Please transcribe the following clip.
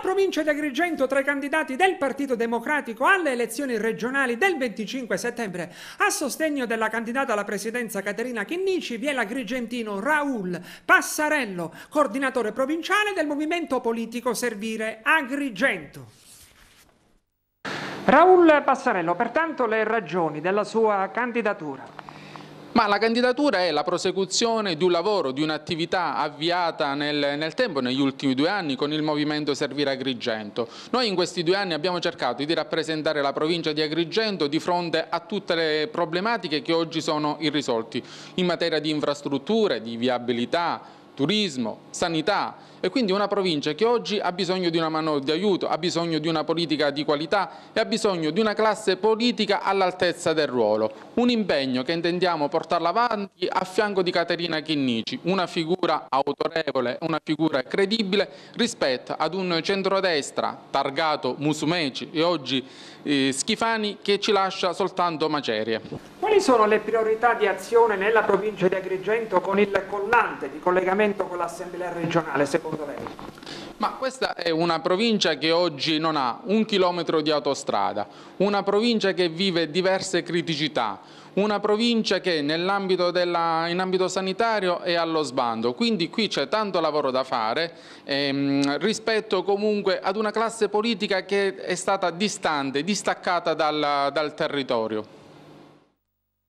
provincia di Agrigento tra i candidati del Partito Democratico alle elezioni regionali del 25 settembre. A sostegno della candidata alla presidenza Caterina Chinnici vi è l'agrigentino Raul Passarello, coordinatore provinciale del movimento politico Servire Agrigento. Raul Passarello, pertanto le ragioni della sua candidatura. Ma la candidatura è la prosecuzione di un lavoro, di un'attività avviata nel, nel, tempo, negli ultimi due anni, con il movimento Servire Agrigento. Noi in questi due anni abbiamo cercato di rappresentare la provincia di Agrigento di fronte a tutte le problematiche che oggi sono irrisolti in materia di infrastrutture, di viabilità, turismo, sanità e quindi una provincia che oggi ha bisogno di una mano di aiuto, ha bisogno di una politica di qualità e ha bisogno di una classe politica all'altezza del ruolo. Un impegno che intendiamo portarla avanti a fianco di Caterina Chinnici, una figura autorevole, una figura credibile rispetto ad un centrodestra targato Musumeci e oggi eh, Schifani che ci lascia soltanto macerie. Quali sono le priorità di azione nella provincia di Agrigento con il collante di collegamento collegamento con l'assemblea regionale secondo lei? Ma questa è una provincia che oggi non ha un chilometro di autostrada, una provincia che vive diverse criticità, una provincia che nell'ambito della, in ambito sanitario è allo sbando, quindi qui c'è tanto lavoro da fare ehm, rispetto comunque ad una classe politica che è stata distante, distaccata dal, dal territorio.